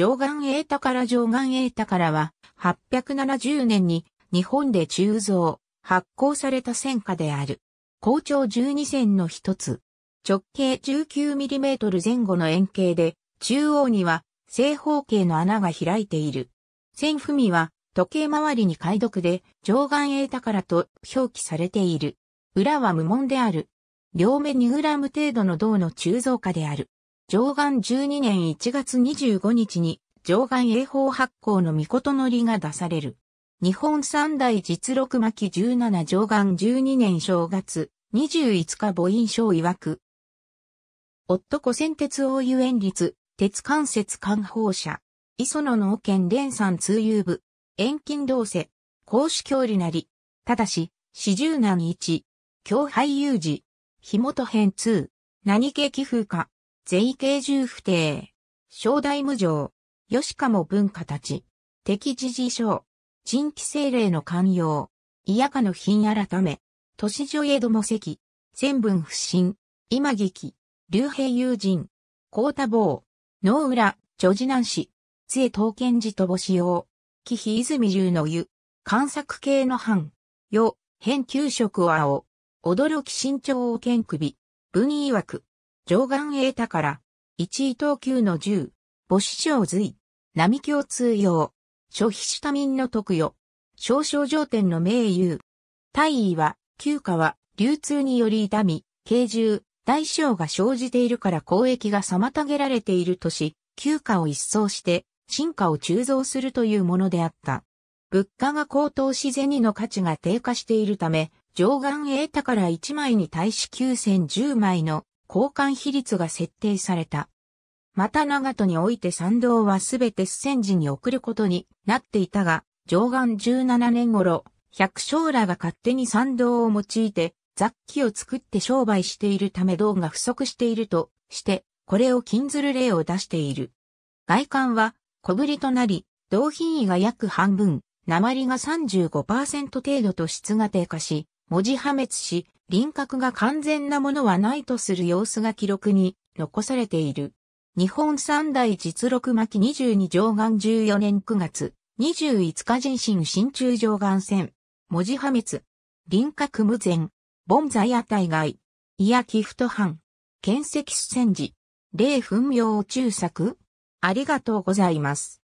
上岸栄太から上岸栄太からは、870年に日本で鋳造、発行された戦果である。校長12線の一つ。直径 19mm 前後の円形で、中央には正方形の穴が開いている。線踏みは時計回りに解読で上岸栄太からと表記されている。裏は無門である。両目 2g 程度の銅の鋳造化である。上岸12年1月25日に上岸英法発行の御事のりが出される。日本三大実録巻17上岸12年正月25日母音章曰く。夫古仙鉄王遊園立、鉄関節官報社、磯野農研連山通遊部、遠近同世、公私教理なり、ただし、四十難一、教俳優時、日元編2、何系寄付か、税系重不定。正代無常。吉かも文化たち。敵時事症。人気精霊の寛容。嫌かの品改め。都市女江戸も席。千文不審。今劇。竜兵友人。高田坊。能浦、女児男子。杖刀剣寺と母子用。紀比泉流の湯。観作系の藩。よ、編給食を青。驚き身長を剣首。文曰く。上岸栄太から、一位等級の十、母子長随、並共通用、諸非主多民の特与、少々上天の名優。大尉は、旧家は、流通により痛み、軽重、大小が生じているから交易が妨げられているとし、旧家を一掃して、進化を鋳造するというものであった。物価が高騰し銭の価値が低下しているため、上岸栄太から1枚に対し9010枚の交換比率が設定された。また長門において参道はすべて四川寺に送ることになっていたが、上岸17年頃、百姓らが勝手に参道を用いて雑器を作って商売しているため銅が不足しているとして、これを禁ずる例を出している。外観は小ぶりとなり、銅品位が約半分、鉛が35%程度と質が低下し、文字破滅し、輪郭が完全なものはないとする様子が記録に残されている。日本三大実録巻22上岸14年9月25日人身新中上岸線。文字破滅。輪郭無前。盆在屋大外。いや寄付と藩。建石主戦時。霊分明中作ありがとうございます。